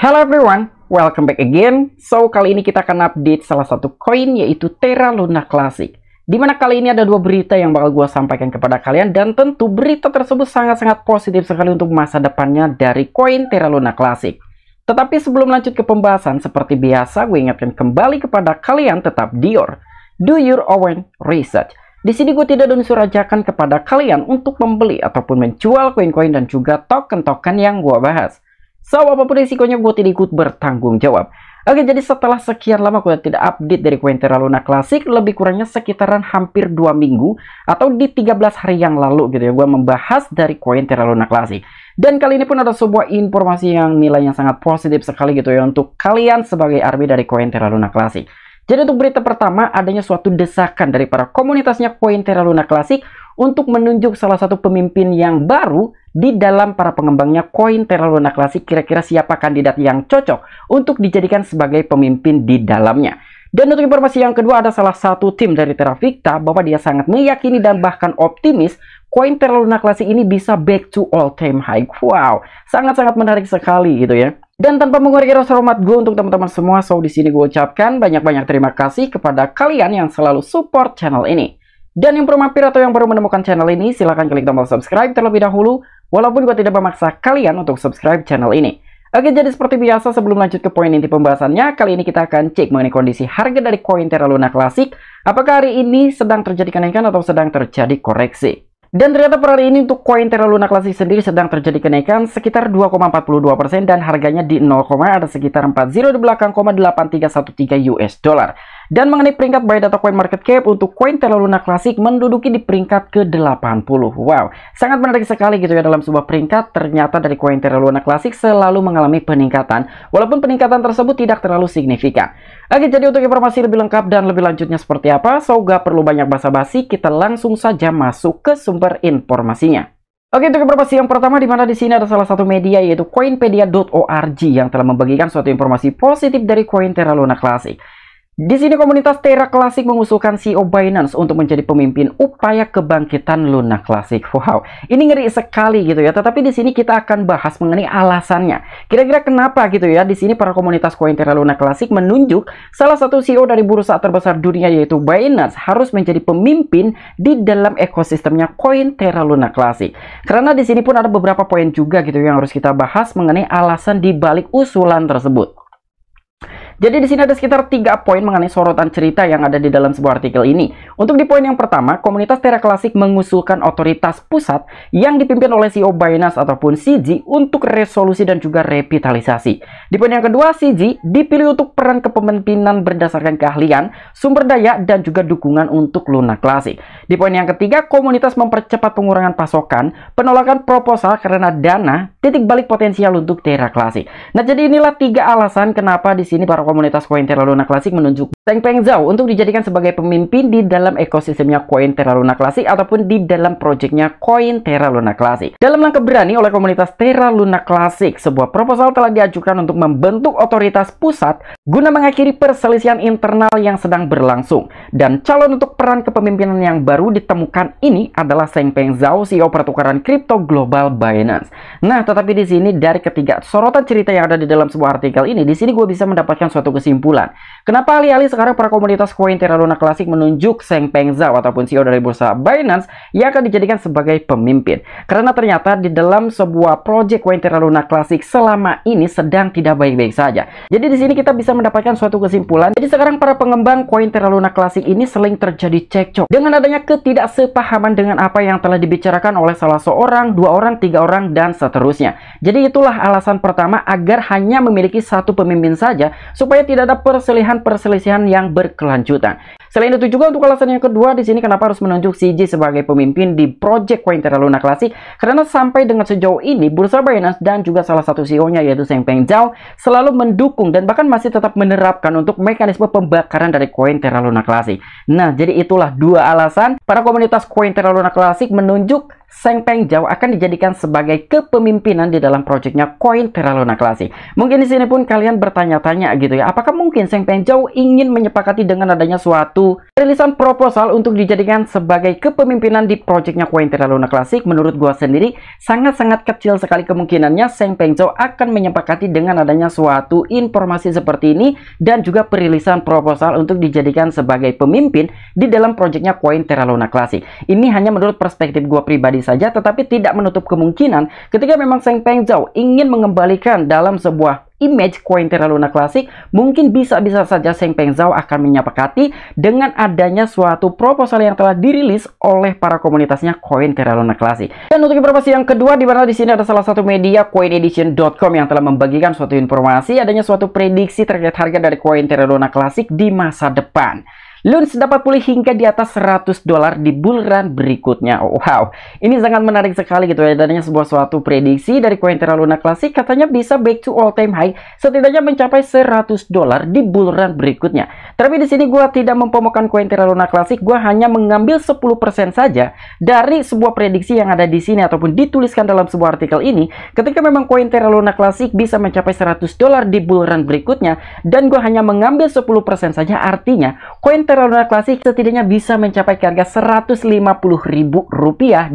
Hello everyone, welcome back again. So, kali ini kita akan update salah satu koin yaitu Terra Luna Classic. Dimana kali ini ada dua berita yang bakal gue sampaikan kepada kalian dan tentu berita tersebut sangat-sangat positif sekali untuk masa depannya dari koin Terra Luna Classic. Tetapi sebelum lanjut ke pembahasan, seperti biasa gue ingatkan kembali kepada kalian tetap Dior. Do your own research. Di sini gue tidak unsur ajakan kepada kalian untuk membeli ataupun menjual koin-koin dan juga token-token yang gue bahas. So, apapun risikonya gue tidak ikut bertanggung jawab. Oke, jadi setelah sekian lama gue tidak update dari Quintera Luna Classic, lebih kurangnya sekitaran hampir 2 minggu atau di 13 hari yang lalu gitu ya, gue membahas dari Quintera Luna Classic. Dan kali ini pun ada sebuah informasi yang nilainya sangat positif sekali gitu ya untuk kalian sebagai army dari Quintera Luna Classic. Jadi untuk berita pertama, adanya suatu desakan dari para komunitasnya koin Terra Luna Classic untuk menunjuk salah satu pemimpin yang baru di dalam para pengembangnya koin Terra Luna Classic kira-kira siapa kandidat yang cocok untuk dijadikan sebagai pemimpin di dalamnya. Dan untuk informasi yang kedua ada salah satu tim dari Terra Terravicta bahwa dia sangat meyakini dan bahkan optimis koin Terra Luna Classic ini bisa back to all time high. Wow, sangat-sangat menarik sekali gitu ya. Dan tanpa mengurangi rasa hormat gue untuk teman-teman semua, so di sini gue ucapkan banyak-banyak terima kasih kepada kalian yang selalu support channel ini. Dan yang belum mampir atau yang baru menemukan channel ini, silahkan klik tombol subscribe terlebih dahulu, walaupun gue tidak memaksa kalian untuk subscribe channel ini. Oke, jadi seperti biasa sebelum lanjut ke poin inti pembahasannya, kali ini kita akan cek mengenai kondisi harga dari koin Terra Luna Classic, apakah hari ini sedang terjadi kenaikan atau sedang terjadi koreksi. Dan ternyata per hari ini untuk koin Terra Luna Classic sendiri sedang terjadi kenaikan sekitar 2,42% dan harganya di 0, ada sekitar 40 di belakang 0,8313 US dollar. Dan mengenai peringkat by data coin market cap untuk coin Terra Luna Classic menduduki di peringkat ke-80. Wow, sangat menarik sekali gitu ya dalam sebuah peringkat ternyata dari coin Terra Luna Classic selalu mengalami peningkatan walaupun peningkatan tersebut tidak terlalu signifikan. Oke, jadi untuk informasi lebih lengkap dan lebih lanjutnya seperti apa, so gak perlu banyak basa-basi, kita langsung saja masuk ke sumber informasinya. Oke, untuk informasi yang pertama di mana di sini ada salah satu media yaitu coinpedia.org yang telah membagikan suatu informasi positif dari koin Terra Luna Classic. Di sini komunitas Terra Classic mengusulkan CEO Binance untuk menjadi pemimpin upaya kebangkitan Luna Classic. Wow, ini ngeri sekali gitu ya. Tetapi di sini kita akan bahas mengenai alasannya. Kira-kira kenapa gitu ya? Di sini para komunitas koin Terra Luna Classic menunjuk salah satu CEO dari bursa terbesar dunia yaitu Binance harus menjadi pemimpin di dalam ekosistemnya koin Terra Luna Classic. Karena di sini pun ada beberapa poin juga gitu yang harus kita bahas mengenai alasan di balik usulan tersebut. Jadi di sini ada sekitar tiga poin mengenai sorotan cerita yang ada di dalam sebuah artikel ini. Untuk di poin yang pertama, komunitas Terra Klasik mengusulkan otoritas pusat yang dipimpin oleh CEO Binance ataupun CJ untuk resolusi dan juga revitalisasi. Di poin yang kedua, CJ dipilih untuk peran kepemimpinan berdasarkan keahlian, sumber daya, dan juga dukungan untuk Luna Klasik. Di poin yang ketiga, komunitas mempercepat pengurangan pasokan, penolakan proposal karena dana, titik balik potensial untuk Terra Klasik. Nah, jadi inilah tiga alasan kenapa di sini para komunitas koin Terra Luna menunjuk Teng Peng Zhao untuk dijadikan sebagai pemimpin di dalam ekosistemnya koin Terra Luna Classic ataupun di dalam proyeknya koin Terra Luna Classic. Dalam langkah berani oleh komunitas Terra Luna Classic, sebuah proposal telah diajukan untuk membentuk otoritas pusat guna mengakhiri perselisihan internal yang sedang berlangsung. Dan calon untuk peran kepemimpinan yang baru ditemukan ini adalah Teng Peng Zhao, CEO pertukaran kripto global Binance. Nah, tetapi di sini dari ketiga sorotan cerita yang ada di dalam sebuah artikel ini, di sini gue bisa mendapatkan suatu kesimpulan. Kenapa alih-alih sekarang para komunitas koin Terra Luna Classic menunjuk Seng Peng Zhao ataupun CEO dari bursa Binance yang akan dijadikan sebagai pemimpin. Karena ternyata di dalam sebuah proyek koin Terra Luna Classic selama ini sedang tidak baik-baik saja. Jadi di sini kita bisa mendapatkan suatu kesimpulan. Jadi sekarang para pengembang koin Terra Luna Classic ini sering terjadi cekcok dengan adanya ketidaksepahaman dengan apa yang telah dibicarakan oleh salah seorang, dua orang, tiga orang dan seterusnya. Jadi itulah alasan pertama agar hanya memiliki satu pemimpin saja supaya tidak ada perselisihan-perselisihan pemimpinan yang berkelanjutan. Selain itu juga untuk alasan yang kedua di sini kenapa harus menunjuk CJ sebagai pemimpin di Project Quintana Luna Classic karena sampai dengan sejauh ini bursa Binance dan juga salah satu CEO-nya yaitu Zheng Peng Zhao selalu mendukung dan bahkan masih tetap menerapkan untuk mekanisme pembakaran dari koin Terra Luna Classic. Nah, jadi itulah dua alasan para komunitas koin Terra Luna Classic menunjuk Seng Peng Jau akan dijadikan sebagai kepemimpinan di dalam proyeknya Coin Terra Luna Classic. Mungkin di sini pun kalian bertanya-tanya gitu ya, apakah mungkin Seng Peng Jau ingin menyepakati dengan adanya suatu rilisan proposal untuk dijadikan sebagai kepemimpinan di proyeknya Coin Terra Luna Classic? Menurut gua sendiri, sangat-sangat kecil sekali kemungkinannya Seng Peng Jau akan menyepakati dengan adanya suatu informasi seperti ini dan juga perilisan proposal untuk dijadikan sebagai pemimpin di dalam proyeknya Coin Terra Luna Classic. Ini hanya menurut perspektif gua pribadi saja, tetapi tidak menutup kemungkinan ketika memang Seng Peng Zhao ingin mengembalikan dalam sebuah image koin Terra Luna klasik, mungkin bisa-bisa saja Seng Peng Zhao akan menyepakati dengan adanya suatu proposal yang telah dirilis oleh para komunitasnya koin Terra Luna klasik. Dan untuk informasi yang kedua, di mana di sini ada salah satu media coinedition.com yang telah membagikan suatu informasi adanya suatu prediksi terkait harga dari koin Terra Luna klasik di masa depan. Luns dapat pulih hingga di atas 100 dolar di bull berikutnya. Wow, ini sangat menarik sekali gitu ya. Dan sebuah suatu prediksi dari koin Terra Luna Klasik katanya bisa back to all time high setidaknya mencapai 100 dolar di bull berikutnya. Tapi di sini gua tidak mempromokan koin Terra Luna Klasik, gua hanya mengambil 10% saja dari sebuah prediksi yang ada di sini ataupun dituliskan dalam sebuah artikel ini ketika memang koin Terra Luna Klasik bisa mencapai 100 dolar di bull berikutnya dan gua hanya mengambil 10% saja artinya koin Sekitar Luna Klasik setidaknya bisa mencapai harga Rp150.000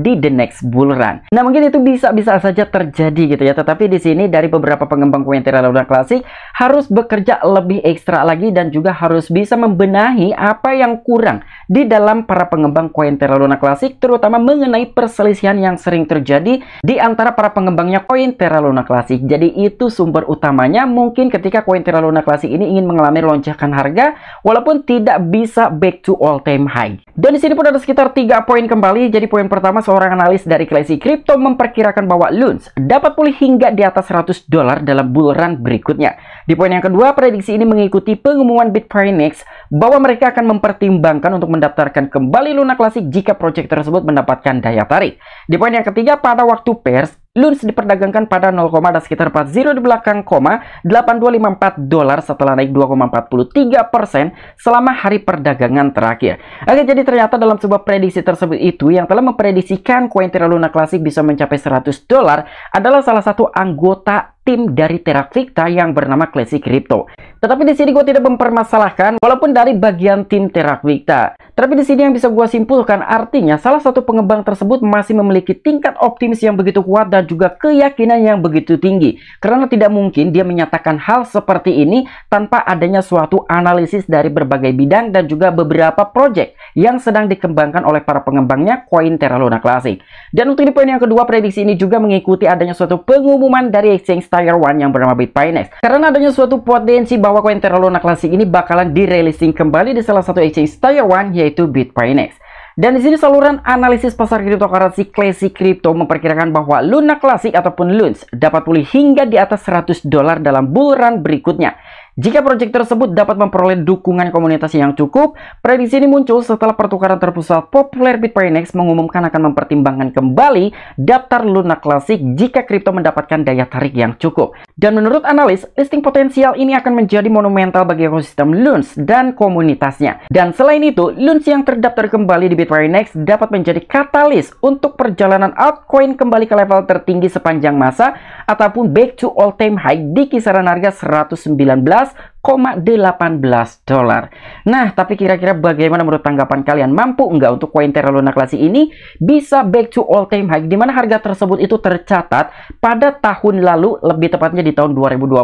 di the next bull run. Nah mungkin itu bisa-bisa saja terjadi gitu ya. Tetapi di sini dari beberapa pengembang koin Terra Klasik harus bekerja lebih ekstra lagi dan juga harus bisa membenahi apa yang kurang di dalam para pengembang koin Terra Luna Klasik terutama mengenai perselisihan yang sering terjadi di antara para pengembangnya koin Terra Luna Klasik. Jadi itu sumber utamanya mungkin ketika koin Terra Luna Klasik ini ingin mengalami lonjakan harga walaupun tidak bisa bisa back to all time high. Dan di sini pun ada sekitar tiga poin kembali. Jadi poin pertama seorang analis dari Classy Crypto memperkirakan bahwa Luns dapat pulih hingga di atas 100 dolar dalam bull run berikutnya. Di poin yang kedua, prediksi ini mengikuti pengumuman Bitfinex bahwa mereka akan mempertimbangkan untuk mendaftarkan kembali Luna klasik jika proyek tersebut mendapatkan daya tarik. Di poin yang ketiga, pada waktu pers, Luns diperdagangkan pada 0, ada sekitar 40 di belakang koma 8254 dolar setelah naik 2,43 persen selama hari perdagangan terakhir. Oke, jadi ternyata dalam sebuah prediksi tersebut itu yang telah memprediksikan koin Terra Luna Classic bisa mencapai 100 dolar adalah salah satu anggota tim dari Terafikta yang bernama Classic Crypto. Tetapi di sini gue tidak mempermasalahkan walaupun dari bagian tim Terafikta. Tapi di sini yang bisa gue simpulkan artinya salah satu pengembang tersebut masih memiliki tingkat optimis yang begitu kuat dan juga keyakinan yang begitu tinggi. Karena tidak mungkin dia menyatakan hal seperti ini tanpa adanya suatu analisis dari berbagai bidang dan juga beberapa project yang sedang dikembangkan oleh para pengembangnya koin Terra Luna Classic. Dan untuk di poin yang kedua prediksi ini juga mengikuti adanya suatu pengumuman dari exchange Tier 1 yang bernama Bitfinex. Karena adanya suatu potensi bahwa koin Terra Luna Classic ini bakalan direlising kembali di salah satu exchange Tier 1 yaitu Bitfinex. Dan di sini saluran analisis pasar cryptocurrency Classic Crypto memperkirakan bahwa Luna Classic ataupun Luns dapat pulih hingga di atas 100 dolar dalam bulan berikutnya. Jika proyek tersebut dapat memperoleh dukungan komunitas yang cukup, prediksi ini muncul setelah pertukaran terpusat populer Bitfinex mengumumkan akan mempertimbangkan kembali daftar Luna klasik jika kripto mendapatkan daya tarik yang cukup. Dan menurut analis, listing potensial ini akan menjadi monumental bagi ekosistem Luns dan komunitasnya. Dan selain itu, Luns yang terdaftar kembali di Bitfinex dapat menjadi katalis untuk perjalanan altcoin kembali ke level tertinggi sepanjang masa ataupun back to all time high di kisaran harga 119 class dolar. Nah, tapi kira-kira bagaimana menurut tanggapan kalian? Mampu nggak untuk koin Terra Luna Classic ini bisa back to all time high? dimana harga tersebut itu tercatat pada tahun lalu, lebih tepatnya di tahun 2022,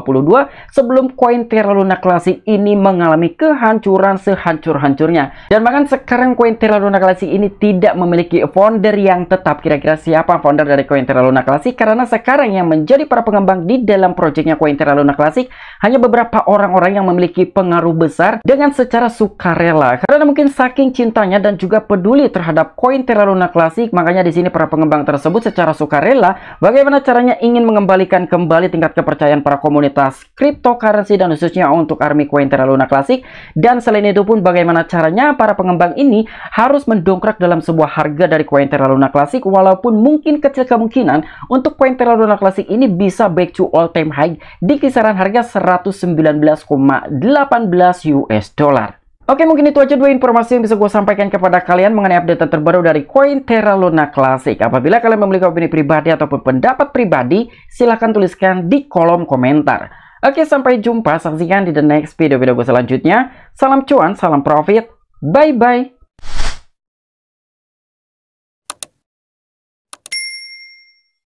sebelum koin Terra Luna Classic ini mengalami kehancuran sehancur-hancurnya. Dan bahkan sekarang koin Terra Luna Classic ini tidak memiliki founder yang tetap. Kira-kira siapa founder dari koin Terra Luna Classic? Karena sekarang yang menjadi para pengembang di dalam proyeknya koin Terra Luna Classic hanya beberapa orang-orang orang yang memiliki pengaruh besar dengan secara sukarela. Karena mungkin saking cintanya dan juga peduli terhadap koin Terra Luna klasik, makanya di sini para pengembang tersebut secara sukarela bagaimana caranya ingin mengembalikan kembali tingkat kepercayaan para komunitas cryptocurrency dan khususnya untuk army koin Terra Luna klasik. Dan selain itu pun bagaimana caranya para pengembang ini harus mendongkrak dalam sebuah harga dari koin Terra Luna klasik walaupun mungkin kecil kemungkinan untuk koin Terra Luna klasik ini bisa back to all time high di kisaran harga 119 US dollar. Oke mungkin itu aja dua informasi yang bisa gue sampaikan kepada kalian mengenai update terbaru dari koin Terra Luna Classic. Apabila kalian memiliki opini pribadi ataupun pendapat pribadi, silahkan tuliskan di kolom komentar. Oke sampai jumpa, saksikan di the next video-video gue selanjutnya. Salam cuan, salam profit, bye-bye.